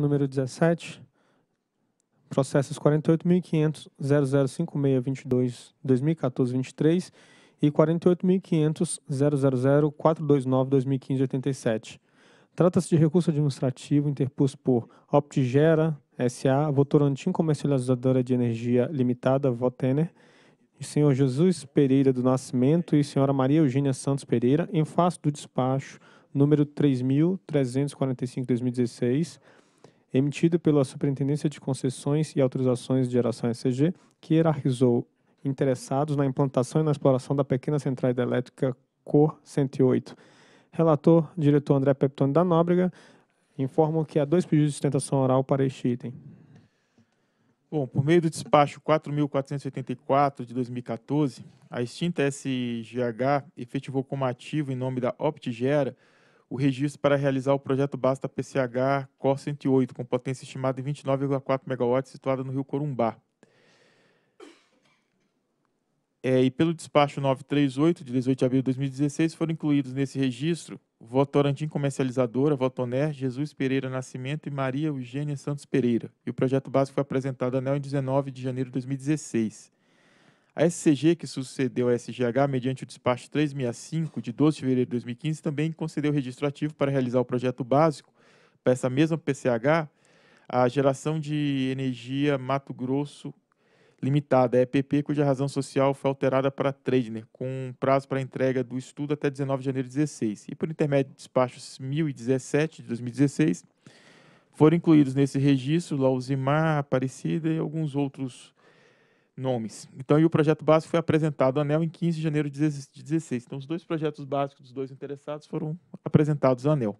número 17, processos 48.500.0056.22.2014.23 e 48.500.000.429.2015.87. Trata-se de recurso administrativo interposto por Optigera S.A., Votorantim Comercializadora de Energia Limitada, Votener, Senhor Jesus Pereira do Nascimento e Senhora Maria Eugênia Santos Pereira, em face do despacho número 3.345-2016, emitido pela Superintendência de Concessões e Autorizações de Geração SCG, que hierarquizou interessados na implantação e na exploração da pequena central hidrelétrica COR 108. Relator, diretor André Peptoni da Nóbrega, informam que há dois pedidos de sustentação oral para este item. Bom, por meio do despacho 4.484 de 2014, a extinta SGH efetivou como ativo em nome da OptiGera o registro para realizar o projeto Basta PCH COR 108, com potência estimada em 29,4 MW, situada no Rio Corumbá. É, e pelo despacho 938, de 18 de abril de 2016, foram incluídos nesse registro Votorantim Comercializadora, Votoner, Jesus Pereira Nascimento e Maria Eugênia Santos Pereira. E o projeto básico foi apresentado a ANEL em 19 de janeiro de 2016. A SCG, que sucedeu a SGH mediante o despacho 365 de 12 de fevereiro de 2015, também concedeu registro ativo para realizar o projeto básico para essa mesma PCH, a geração de energia Mato Grosso Limitada, EPP, cuja razão social foi alterada para Tradner, com prazo para entrega do estudo até 19 de janeiro de 2016 E por intermédio de despachos 1017 de 2016, foram incluídos nesse registro Lauzimar, Aparecida e alguns outros nomes. Então, e o projeto básico foi apresentado ao ANEL em 15 de janeiro de 2016. Então, os dois projetos básicos dos dois interessados foram apresentados ao ANEL.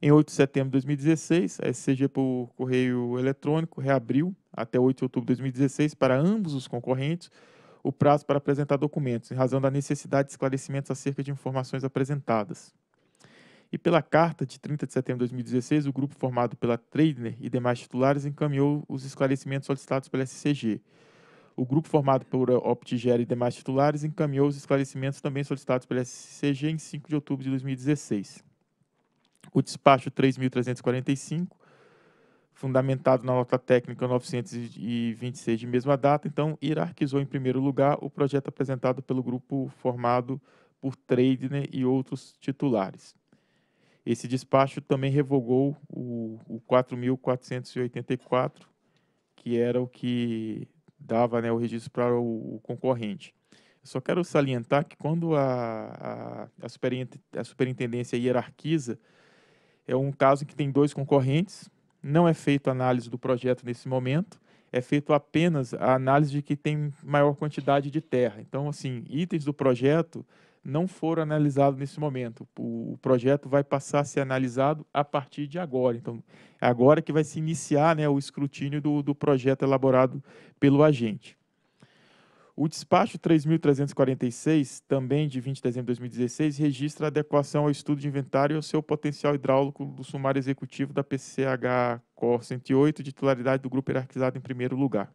Em 8 de setembro de 2016, a SCG por correio eletrônico reabriu até 8 de outubro de 2016 para ambos os concorrentes o prazo para apresentar documentos, em razão da necessidade de esclarecimentos acerca de informações apresentadas. E pela carta de 30 de setembro de 2016, o grupo formado pela Tradner e demais titulares encaminhou os esclarecimentos solicitados pela SCG. O grupo formado por Optigera e demais titulares encaminhou os esclarecimentos também solicitados pela SCG em 5 de outubro de 2016. O despacho 3.345, fundamentado na nota técnica 926 de mesma data, então hierarquizou em primeiro lugar o projeto apresentado pelo grupo formado por Treidner e outros titulares. Esse despacho também revogou o, o 4.484, que era o que dava né, o registro para o, o concorrente. só quero salientar que quando a, a, a, superintendência, a superintendência hierarquiza, é um caso que tem dois concorrentes, não é feita análise do projeto nesse momento, é feito apenas a análise de que tem maior quantidade de terra. Então, assim, itens do projeto não foram analisados nesse momento. O, projeto vai passar a ser analisado a partir de agora. Então, é agora que vai se iniciar né, o escrutínio do, do projeto elaborado pelo agente. O despacho 3.346, também de 20 de dezembro de 2016, registra a adequação ao estudo de inventário e ao seu potencial hidráulico do sumário executivo da PCH Cor 108, de titularidade do grupo hierarquizado em primeiro lugar.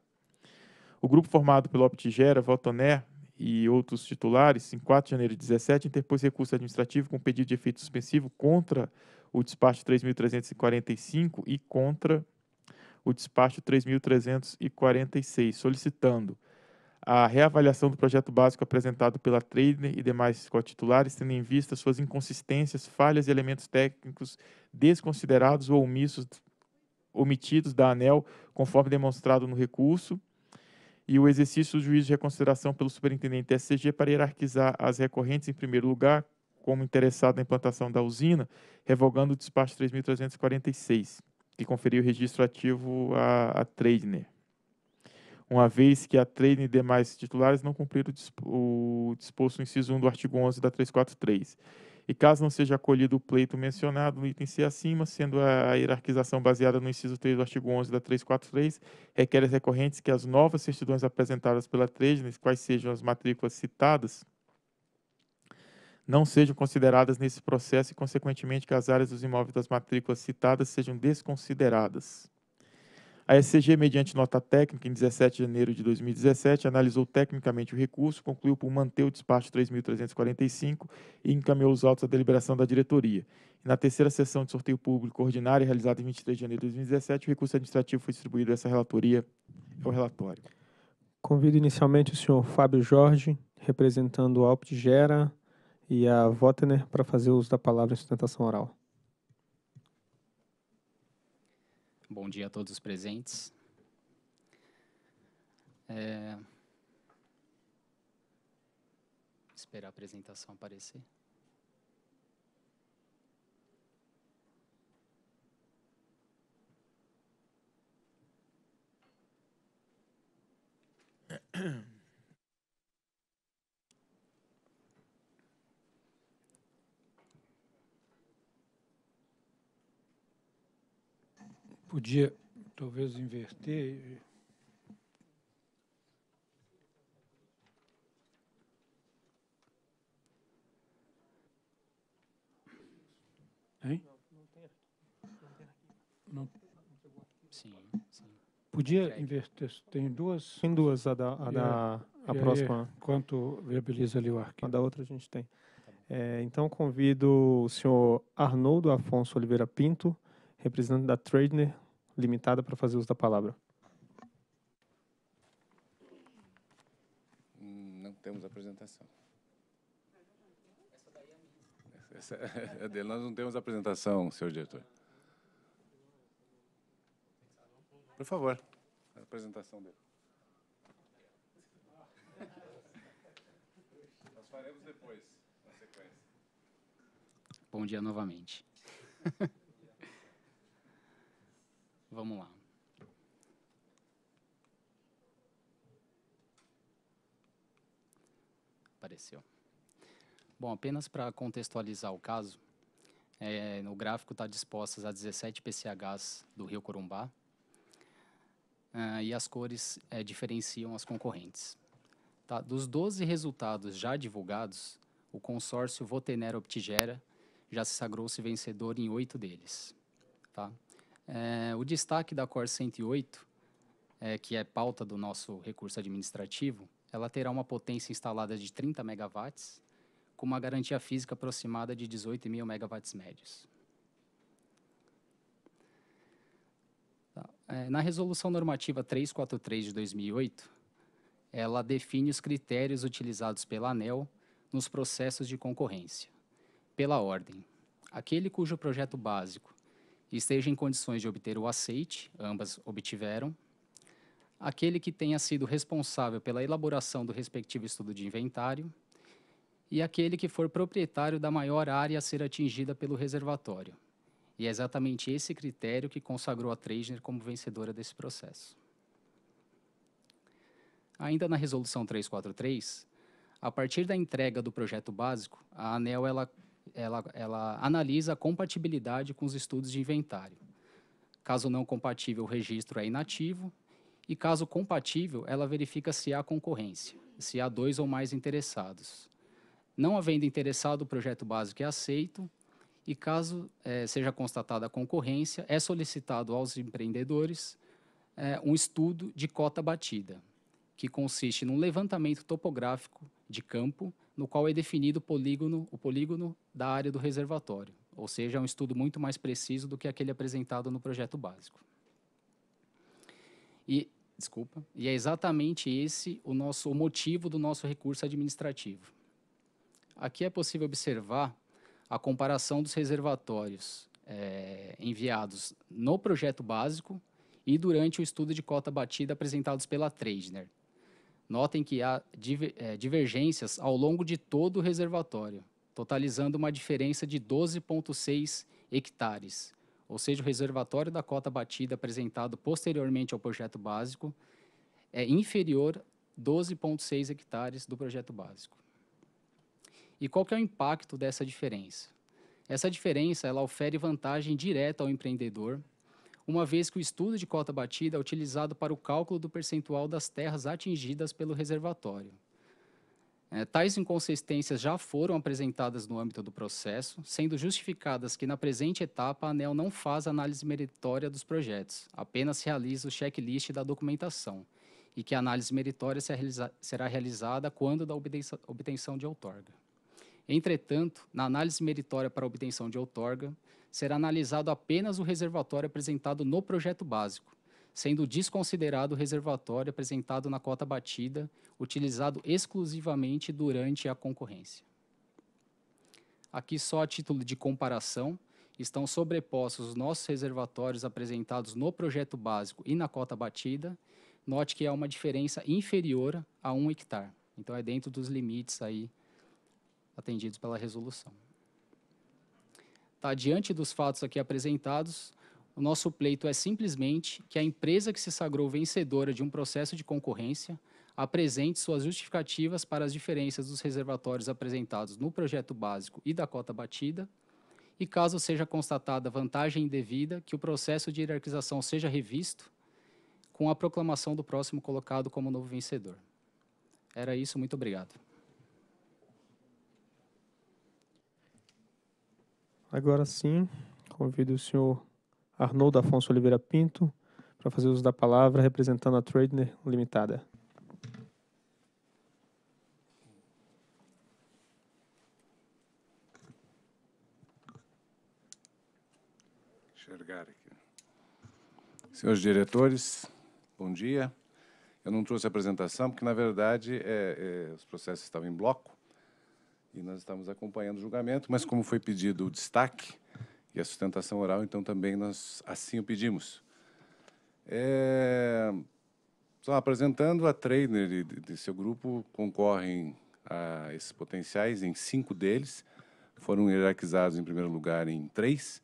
O grupo formado pelo Optigera, Votoner, e outros titulares, em 4 de janeiro de 2017, interpôs recurso administrativo com pedido de efeito suspensivo contra o despacho 3.345 e contra o despacho 3.346, solicitando a reavaliação do projeto básico apresentado pela Trader e demais co-titulares, tendo em vista suas inconsistências, falhas e elementos técnicos desconsiderados ou omissos, omitidos da ANEL, conforme demonstrado no recurso, e o exercício do juízo de reconsideração pelo superintendente SCG para hierarquizar as recorrentes em primeiro lugar, como interessado na implantação da usina, revogando o despacho 3.346, que conferiu o registro ativo à, à uma vez que a Treidner e demais titulares não cumpriram o, o disposto no inciso 1 do artigo 11 da 343 e caso não seja acolhido o pleito mencionado no item C acima, sendo a hierarquização baseada no inciso 3 do artigo 11 da 343, requer as recorrentes que as novas certidões apresentadas pela Tresnes, quais sejam as matrículas citadas, não sejam consideradas nesse processo e, consequentemente, que as áreas dos imóveis das matrículas citadas sejam desconsideradas. A SCG, mediante nota técnica, em 17 de janeiro de 2017, analisou tecnicamente o recurso, concluiu por manter o despacho 3.345 e encaminhou os autos à deliberação da diretoria. Na terceira sessão de sorteio público ordinário, realizada em 23 de janeiro de 2017, o recurso administrativo foi distribuído. Essa relatoria é o relatório. Convido inicialmente o senhor Fábio Jorge, representando o Alpt Gera e a Votner, para fazer uso da palavra em sustentação oral. Bom dia a todos os presentes. É... Esperar a apresentação aparecer. podia talvez inverter. Hein? Não. Sim, sim. Podia inverter. Tem duas? Tem duas, a da, a, da, a, próxima. quanto viabiliza ali o arquivo? A da outra a gente tem. É, então, convido o senhor Arnoldo Afonso Oliveira Pinto, representante da Tradner limitada para fazer uso da palavra. Não temos apresentação. Essa, é, é dele. Nós não temos apresentação, senhor diretor. Por favor, a apresentação dele. Nós faremos depois, na sequência. Bom dia novamente. Vamos lá. Apareceu. Bom, apenas para contextualizar o caso, é, no gráfico está dispostas as 17 PCHs do Rio Corumbá uh, e as cores é, diferenciam as concorrentes. Tá? Dos 12 resultados já divulgados, o consórcio Votenero Optigera já se sagrou-se vencedor em oito deles. Tá? É, o destaque da Core 108, é, que é pauta do nosso recurso administrativo, ela terá uma potência instalada de 30 megawatts, com uma garantia física aproximada de 18 mil megawatts médios. Tá. É, na Resolução Normativa 343 de 2008, ela define os critérios utilizados pela ANEL nos processos de concorrência, pela ordem. Aquele cujo projeto básico e esteja em condições de obter o aceite, ambas obtiveram, aquele que tenha sido responsável pela elaboração do respectivo estudo de inventário e aquele que for proprietário da maior área a ser atingida pelo reservatório. E é exatamente esse critério que consagrou a Treisner como vencedora desse processo. Ainda na Resolução 343, a partir da entrega do projeto básico, a ANEL ela ela, ela analisa a compatibilidade com os estudos de inventário. Caso não compatível, o registro é inativo, e caso compatível, ela verifica se há concorrência, se há dois ou mais interessados. Não havendo interessado, o projeto básico é aceito, e caso é, seja constatada a concorrência, é solicitado aos empreendedores é, um estudo de cota batida, que consiste num levantamento topográfico de campo no qual é definido o polígono, o polígono da área do reservatório, ou seja, é um estudo muito mais preciso do que aquele apresentado no projeto básico. E, desculpa, e é exatamente esse o nosso o motivo do nosso recurso administrativo. Aqui é possível observar a comparação dos reservatórios é, enviados no projeto básico e durante o estudo de cota batida apresentados pela Treidner, Notem que há é, divergências ao longo de todo o reservatório, totalizando uma diferença de 12,6 hectares, ou seja, o reservatório da cota batida apresentado posteriormente ao projeto básico é inferior 12,6 hectares do projeto básico. E qual que é o impacto dessa diferença? Essa diferença ela ofere vantagem direta ao empreendedor uma vez que o estudo de cota batida é utilizado para o cálculo do percentual das terras atingidas pelo reservatório. É, tais inconsistências já foram apresentadas no âmbito do processo, sendo justificadas que na presente etapa a ANEL não faz análise meritória dos projetos, apenas realiza o checklist da documentação, e que a análise meritória será realizada quando da obtenção de outorga. Entretanto, na análise meritória para obtenção de outorga, será analisado apenas o reservatório apresentado no projeto básico, sendo desconsiderado o reservatório apresentado na cota batida, utilizado exclusivamente durante a concorrência. Aqui, só a título de comparação, estão sobrepostos os nossos reservatórios apresentados no projeto básico e na cota batida. Note que há uma diferença inferior a 1 hectare. Então, é dentro dos limites aí atendidos pela resolução. Tá, diante dos fatos aqui apresentados, o nosso pleito é simplesmente que a empresa que se sagrou vencedora de um processo de concorrência apresente suas justificativas para as diferenças dos reservatórios apresentados no projeto básico e da cota batida, e caso seja constatada vantagem indevida, que o processo de hierarquização seja revisto com a proclamação do próximo colocado como novo vencedor. Era isso, muito obrigado. Agora sim, convido o senhor Arnoldo Afonso Oliveira Pinto para fazer uso da palavra, representando a Tradner Limitada. Senhores diretores, bom dia. Eu não trouxe a apresentação porque, na verdade, é, é, os processos estavam em bloco e nós estamos acompanhando o julgamento, mas como foi pedido o destaque e a sustentação oral, então também nós assim o pedimos. É... Só apresentando, a trainer e de seu grupo concorrem a esses potenciais em cinco deles, foram hierarquizados em primeiro lugar em três,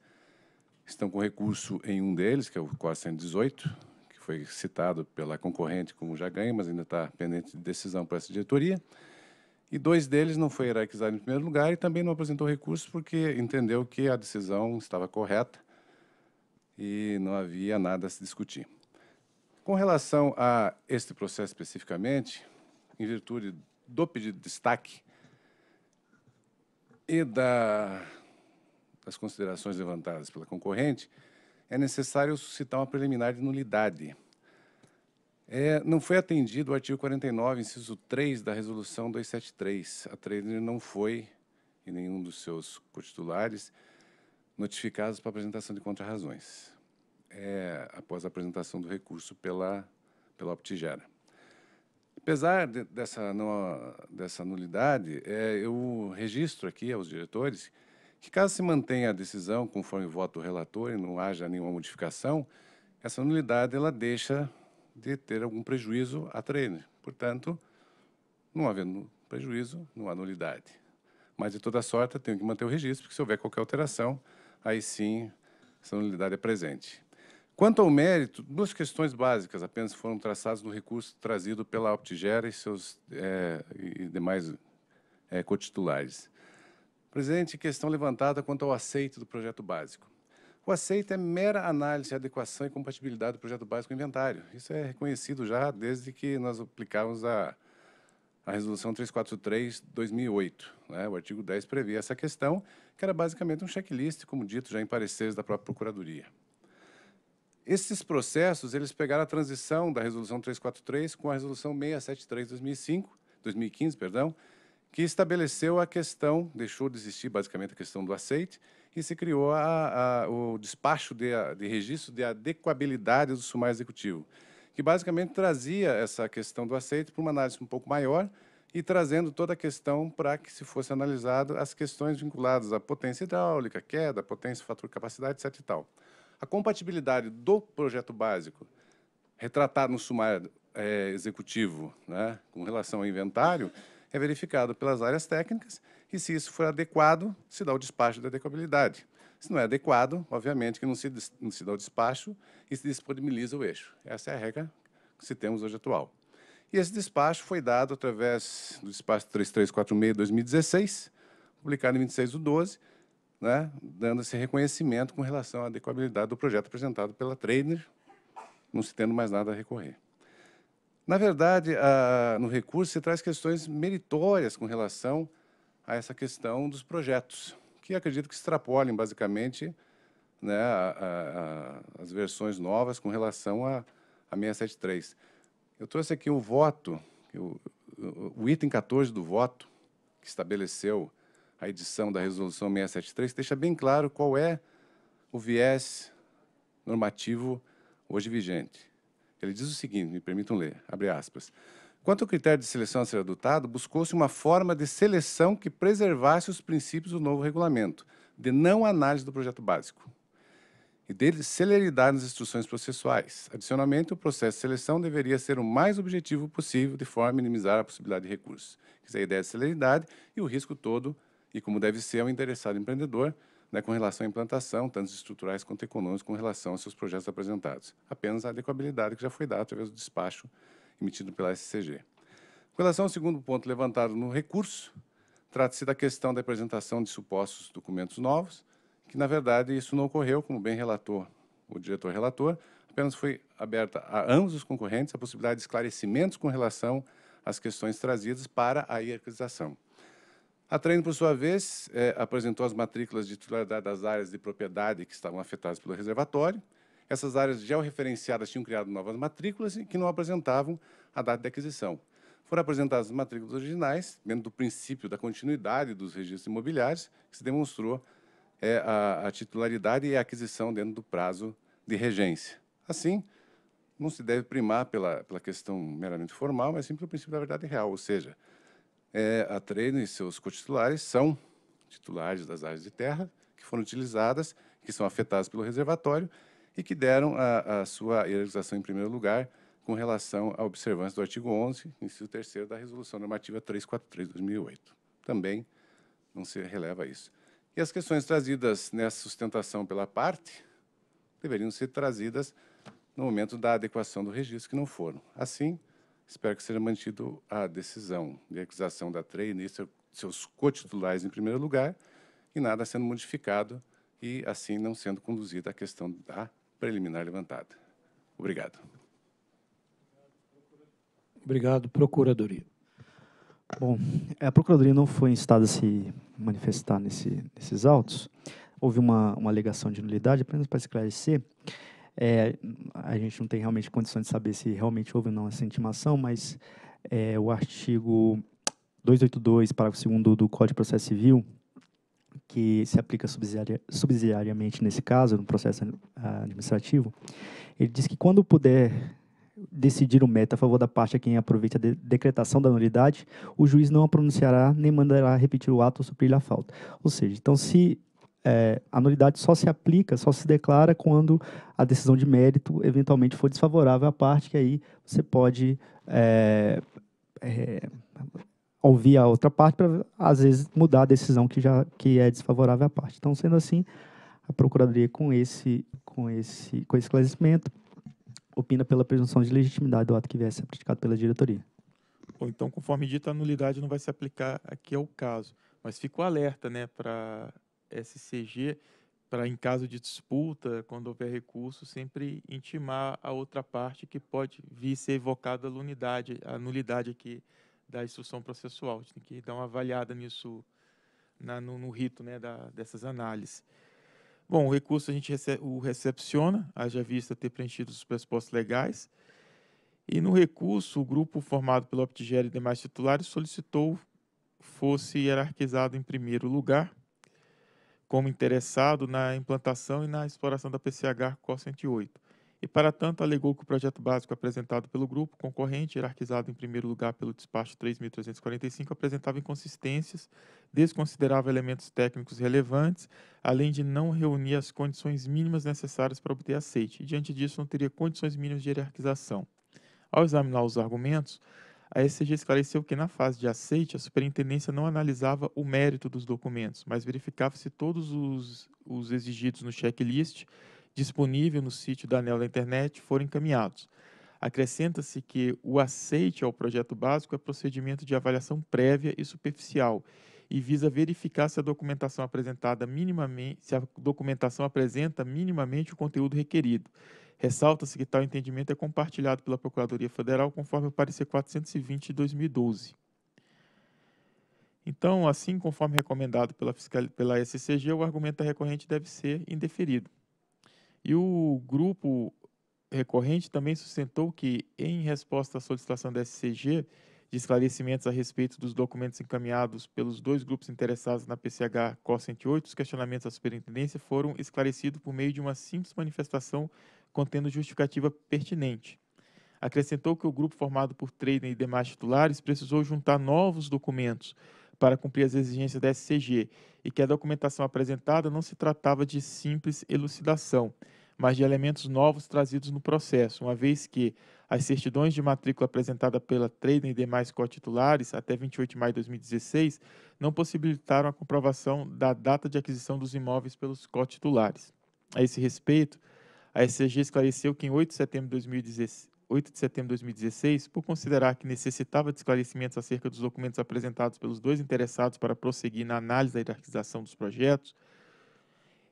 estão com recurso em um deles, que é o 418, que foi citado pela concorrente como já ganha, mas ainda está pendente de decisão para essa diretoria, e dois deles não foi hierarquizado em primeiro lugar e também não apresentou recurso porque entendeu que a decisão estava correta e não havia nada a se discutir. Com relação a este processo especificamente, em virtude do pedido de destaque e da, das considerações levantadas pela concorrente, é necessário suscitar uma preliminar de nulidade é, não foi atendido o artigo 49, inciso 3 da resolução 273. A Trader não foi, e nenhum dos seus cotitulares, notificados para apresentação de contrarrazões, é, após a apresentação do recurso pela, pela Optigera. Apesar de, dessa, não, dessa nulidade, é, eu registro aqui aos diretores que, caso se mantenha a decisão conforme o voto do relator e não haja nenhuma modificação, essa nulidade ela deixa de ter algum prejuízo a treino. Portanto, não havendo prejuízo, não há nulidade. Mas, de toda sorte, tenho que manter o registro, porque se houver qualquer alteração, aí sim essa nulidade é presente. Quanto ao mérito, duas questões básicas apenas foram traçadas no recurso trazido pela Optigera e seus é, e demais é, cotitulares. Presidente, questão levantada quanto ao aceito do projeto básico. O aceito é mera análise, adequação e compatibilidade do projeto básico com o inventário. Isso é reconhecido já desde que nós aplicávamos a, a Resolução 343-2008. Né? O artigo 10 previa essa questão, que era basicamente um checklist, como dito já em pareceres da própria Procuradoria. Esses processos, eles pegaram a transição da Resolução 343 com a Resolução 673-2005, 2015, perdão, que estabeleceu a questão, deixou de existir basicamente a questão do aceite, que se criou a, a, o despacho de, de registro de adequabilidade do sumário executivo, que basicamente trazia essa questão do aceito para uma análise um pouco maior e trazendo toda a questão para que se fosse analisado as questões vinculadas à potência hidráulica, queda, potência, fator, capacidade, etc. E tal. A compatibilidade do projeto básico, retratado no sumário é, executivo, né, com relação ao inventário, é verificado pelas áreas técnicas e se isso for adequado, se dá o despacho da adequabilidade. Se não é adequado, obviamente que não se, não se dá o despacho e se disponibiliza o eixo. Essa é a regra que se temos hoje atual. E esse despacho foi dado através do despacho 3346 de 2016, publicado em 26 de 12, né, dando esse reconhecimento com relação à adequabilidade do projeto apresentado pela Trainer, não se tendo mais nada a recorrer. Na verdade, a, no recurso se traz questões meritórias com relação a essa questão dos projetos, que acredito que extrapolem basicamente né, a, a, as versões novas com relação à 673. Eu trouxe aqui o voto, o, o item 14 do voto, que estabeleceu a edição da Resolução 673, deixa bem claro qual é o viés normativo hoje vigente. Ele diz o seguinte, me permitam ler, abre aspas, Quanto ao critério de seleção a ser adotado, buscou-se uma forma de seleção que preservasse os princípios do novo regulamento, de não análise do projeto básico e de celeridade nas instruções processuais. Adicionalmente, o processo de seleção deveria ser o mais objetivo possível, de forma a minimizar a possibilidade de recursos. Quer dizer, a ideia de celeridade e o risco todo, e como deve ser ao interessado empreendedor, né, com relação à implantação, tanto estruturais quanto econômicos, com relação aos seus projetos apresentados. Apenas a adequabilidade que já foi dada através do despacho emitido pela SCG. Com relação ao segundo ponto levantado no recurso, trata-se da questão da apresentação de supostos documentos novos, que, na verdade, isso não ocorreu, como bem relatou o diretor relator, apenas foi aberta a ambos os concorrentes a possibilidade de esclarecimentos com relação às questões trazidas para a hierarquização. A Treino, por sua vez, eh, apresentou as matrículas de titularidade das áreas de propriedade que estavam afetadas pelo reservatório, essas áreas georreferenciadas tinham criado novas matrículas que não apresentavam a data de aquisição. Foram apresentadas as matrículas originais, dentro do princípio da continuidade dos registros imobiliários, que se demonstrou é, a, a titularidade e a aquisição dentro do prazo de regência. Assim, não se deve primar pela, pela questão meramente formal, mas sim pelo princípio da verdade real, ou seja, é, a Treino e seus cotitulares são titulares das áreas de terra que foram utilizadas, que são afetadas pelo reservatório e que deram a, a sua realização em primeiro lugar com relação à observância do artigo 11, inciso 3 da Resolução Normativa 343-2008. Também não se releva isso. E as questões trazidas nessa sustentação pela parte deveriam ser trazidas no momento da adequação do registro, que não foram. Assim, espero que seja mantido a decisão de acusação da TREI e seus cotitulares em primeiro lugar, e nada sendo modificado, e assim não sendo conduzida a questão da preliminar levantada. Obrigado. Obrigado, Procuradoria. Bom, é, a Procuradoria não foi instada a se manifestar nesse, nesses autos. Houve uma, uma alegação de nulidade, apenas para esclarecer. É, a gente não tem realmente condições de saber se realmente houve ou não essa intimação, mas é, o artigo 282, parágrafo 2 do Código de Processo Civil, que se aplica subsidiariamente nesse caso, no processo administrativo, ele diz que quando puder decidir o meta a favor da parte a quem aproveite a de decretação da nulidade, o juiz não a pronunciará nem mandará repetir o ato ou suprir a falta. Ou seja, então se é, a nulidade só se aplica, só se declara quando a decisão de mérito eventualmente for desfavorável à parte, que aí você pode é, é, ouvir a outra parte para, às vezes, mudar a decisão que já que é desfavorável à parte. Então, sendo assim, a Procuradoria, com esse, com esse, com esse esclarecimento, opina pela presunção de legitimidade do ato que vier a ser praticado pela diretoria. Bom, então, conforme dito, a nulidade não vai se aplicar aqui ao é caso. Mas fica o alerta né, para SCG, para em caso de disputa, quando houver recurso, sempre intimar a outra parte que pode vir ser evocada a nulidade, a nulidade aqui da instrução processual. A gente tem que dar uma avaliada nisso, na, no, no, rito né, da, dessas análises. Bom, o recurso a gente o recepciona, haja vista ter preenchido os pressupostos legais. E no recurso, o grupo formado pelo Optigel e demais titulares solicitou fosse hierarquizado em primeiro lugar, como interessado na implantação e na exploração da PCH COR 108 e, para tanto, alegou que o projeto básico apresentado pelo grupo concorrente, hierarquizado em primeiro lugar pelo despacho 3.345, apresentava inconsistências, desconsiderava elementos técnicos relevantes, além de não reunir as condições mínimas necessárias para obter aceite, e, diante disso, não teria condições mínimas de hierarquização. Ao examinar os argumentos, a SCG esclareceu que, na fase de aceite, a superintendência não analisava o mérito dos documentos, mas verificava se todos os, os exigidos no checklist disponível no sítio da ANEL da internet foram encaminhados. Acrescenta-se que o aceite ao projeto básico é procedimento de avaliação prévia e superficial e visa verificar se a documentação apresentada minimamente, se a documentação apresenta minimamente o conteúdo requerido. Ressalta-se que tal entendimento é compartilhado pela Procuradoria Federal conforme o parecer 420 de 2012. Então, assim conforme recomendado pela, fiscal, pela SCG, o argumento da recorrente deve ser indeferido. E o grupo recorrente também sustentou que, em resposta à solicitação da SCG de esclarecimentos a respeito dos documentos encaminhados pelos dois grupos interessados na PCH COS 108, os questionamentos à superintendência foram esclarecidos por meio de uma simples manifestação contendo justificativa pertinente. Acrescentou que o grupo formado por Trader e demais titulares precisou juntar novos documentos para cumprir as exigências da SCG e que a documentação apresentada não se tratava de simples elucidação, mas de elementos novos trazidos no processo, uma vez que as certidões de matrícula apresentadas pela Trader e demais cotitulares até 28 de maio de 2016 não possibilitaram a comprovação da data de aquisição dos imóveis pelos cotitulares. A esse respeito, a SCG esclareceu que em 8 de setembro de 2016 8 de setembro de 2016, por considerar que necessitava de esclarecimentos acerca dos documentos apresentados pelos dois interessados para prosseguir na análise da hierarquização dos projetos,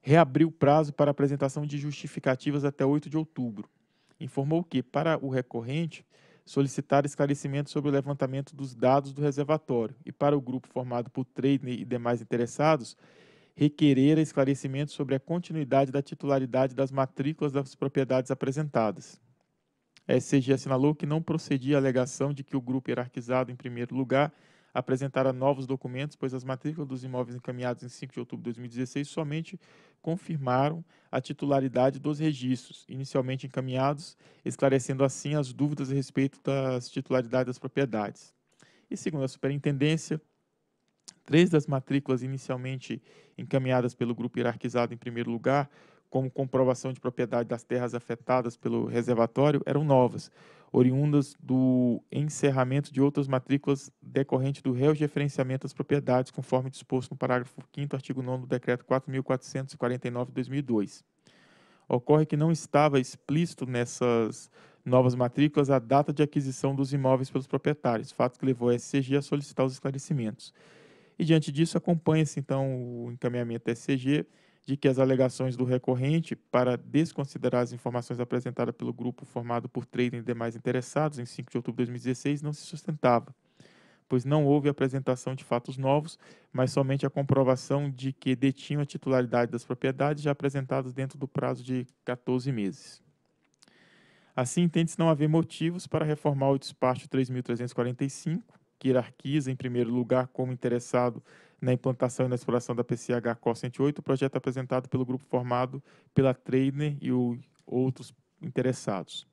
reabriu o prazo para apresentação de justificativas até 8 de outubro. Informou que, para o recorrente, solicitar esclarecimentos sobre o levantamento dos dados do reservatório e, para o grupo formado por Treidner e demais interessados, requerer esclarecimentos sobre a continuidade da titularidade das matrículas das propriedades apresentadas. SCG é, assinalou que não procedia a alegação de que o grupo hierarquizado, em primeiro lugar, apresentara novos documentos, pois as matrículas dos imóveis encaminhados em 5 de outubro de 2016 somente confirmaram a titularidade dos registros, inicialmente encaminhados, esclarecendo assim as dúvidas a respeito das titularidades das propriedades. E segundo a superintendência, três das matrículas inicialmente encaminhadas pelo grupo hierarquizado em primeiro lugar como comprovação de propriedade das terras afetadas pelo reservatório eram novas, oriundas do encerramento de outras matrículas decorrente do referenciamento das propriedades, conforme disposto no parágrafo 5 artigo 9 do Decreto 4.449 2002. Ocorre que não estava explícito nessas novas matrículas a data de aquisição dos imóveis pelos proprietários, fato que levou a SCG a solicitar os esclarecimentos. E diante disso, acompanha-se então o encaminhamento da SCG de que as alegações do recorrente para desconsiderar as informações apresentadas pelo grupo formado por trader e demais interessados em 5 de outubro de 2016 não se sustentava, pois não houve apresentação de fatos novos, mas somente a comprovação de que detinham a titularidade das propriedades já apresentadas dentro do prazo de 14 meses. Assim, entende-se não haver motivos para reformar o despacho 3.345, que hierarquiza, em primeiro lugar, como interessado na implantação e na exploração da PCH CO 108, projeto apresentado pelo grupo formado pela Trainer e o, outros interessados.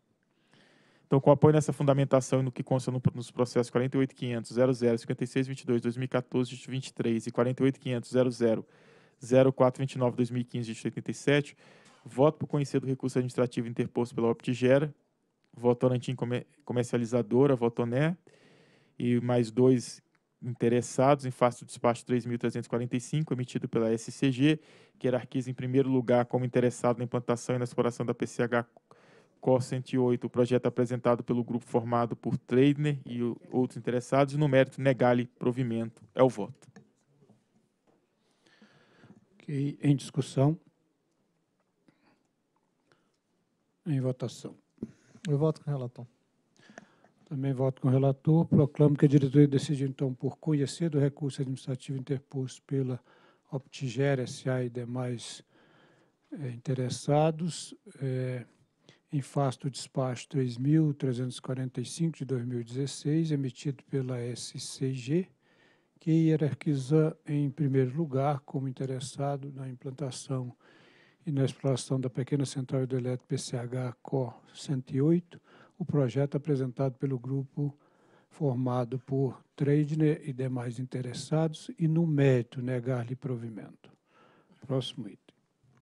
Então, com apoio nessa fundamentação e no que consta no, nos processos 48.500.00.56.22.2014.23 23 e 48.500.00.04.29.2015.87, 87, voto por conhecer do recurso administrativo interposto pela OptiGera, voto Votorantim Comercializadora, Votoné, e mais dois interessados em face do despacho 3.345 emitido pela SCG, que hierarquiza em primeiro lugar como interessado na implantação e na exploração da PCH COR 108, o projeto apresentado pelo grupo formado por Treidner e outros interessados, e no mérito negale lhe provimento. É o voto. Ok. Em discussão. Em votação. Eu voto com o relator. Também voto com o relator. Proclamo que a diretoria decide, então, por conhecer do recurso administrativo interposto pela Optigera S.A. e demais é, interessados, é, em face do despacho 3.345 de 2016, emitido pela SCG, que hierarquiza, em primeiro lugar, como interessado na implantação e na exploração da pequena central hidrelétrica PCH-CO 108, o projeto apresentado pelo grupo formado por Treidner e demais interessados e, no mérito, negar-lhe provimento. Próximo item.